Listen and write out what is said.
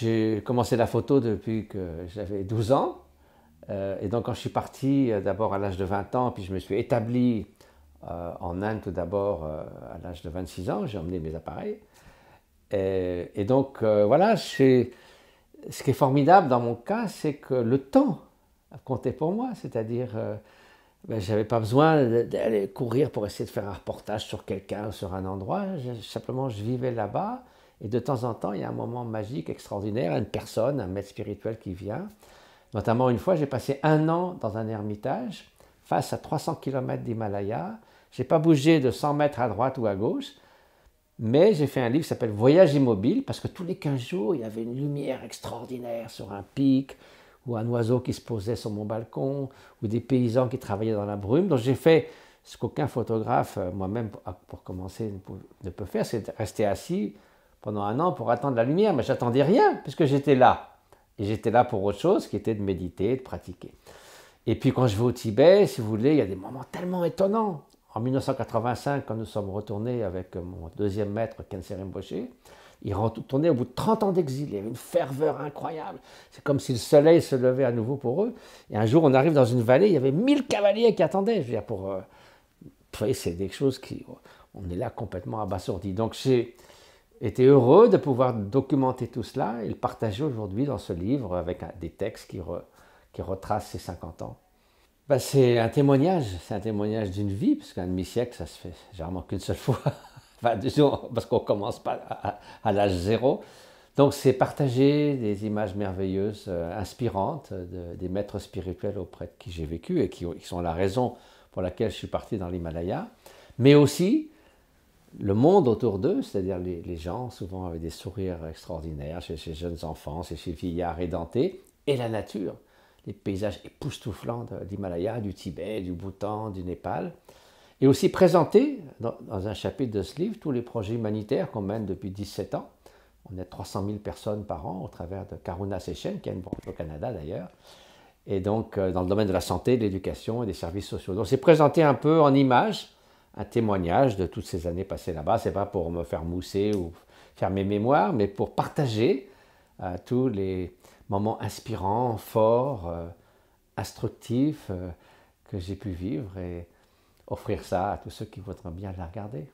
J'ai commencé la photo depuis que j'avais 12 ans. Euh, et donc quand je suis parti euh, d'abord à l'âge de 20 ans, puis je me suis établi euh, en Inde tout d'abord à l'âge de 26 ans, j'ai emmené mes appareils. Et, donc voilà, ce qui est formidable dans mon cas, c'est que le temps comptait pour moi, c'est-à-dire ben, je n'avais pas besoin d'aller courir pour essayer de faire un reportage sur quelqu'un, sur un endroit, simplement je vivais là-bas. Et de temps en temps, il y a un moment magique extraordinaire, une personne, un maître spirituel qui vient. Notamment une fois, j'ai passé un an dans un ermitage face à 300 km d'Himalaya. Je n'ai pas bougé de 100 mètres à droite ou à gauche, mais j'ai fait un livre qui s'appelle Voyage immobile parce que tous les 15 jours, il y avait une lumière extraordinaire sur un pic ou un oiseau qui se posait sur mon balcon ou des paysans qui travaillaient dans la brume. Donc j'ai fait ce qu'aucun photographe, euh, moi-même pour commencer, ne peut faire, c'est rester assis pendant un an pour attendre la lumière, mais j'attendais rien puisque j'étais là. Et j'étais là pour autre chose qui était de méditer, de pratiquer. Et puis quand je vais au Tibet, si vous voulez, il y a des moments tellement étonnants. En 1985, quand nous sommes retournés avec mon deuxième maître, Kensei Rinpoche, ils retournaient au bout de 30 ans d'exil, il y avait une ferveur incroyable. C'est comme si le soleil se levait à nouveau pour eux. Et un jour, on arrive dans une vallée, il y avait 1000 cavaliers qui attendaient. Je veux dire, pour. Euh, voyez, c'est des choses qui. On est là complètement abasourdi. Donc, c'est était heureux de pouvoir documenter tout cela et le partager aujourd'hui dans ce livre avec des textes qui, qui retracent ces 50 ans. Ben, c'est un témoignage, c'est un témoignage d'une vie, parce qu'un demi-siècle, ça se fait généralement qu'une seule fois, enfin, parce qu'on commence pas à, à, l'âge zéro. Donc c'est partager des images merveilleuses, euh, inspirantes des maîtres spirituels auprès de qui j'ai vécu et qui, sont la raison pour laquelle je suis parti dans l'Himalaya, mais aussi le monde autour d'eux, c'est-à-dire les, gens, souvent avec des sourires extraordinaires chez ces jeunes enfants, chez ces vieillards édentés, et la nature, les paysages époustouflants de l'Himalaya, du Tibet, du Bhoutan, du Népal, et aussi présenter dans, un chapitre de ce livre tous les projets humanitaires qu'on mène depuis 17 ans. On est 300 000 personnes par an au travers de Karuna Sechen, qui est une branche au Canada d'ailleurs, et donc euh, dans le domaine de la santé, de l'éducation et des services sociaux. Donc c'est présenté un peu en images un témoignage de toutes ces années passées là-bas. C'est pas pour me faire mousser ou faire mes mémoires, mais pour partager euh, tous les moments inspirants, forts, euh, instructifs euh, que j'ai pu vivre et offrir ça à tous ceux qui voudront bien la regarder.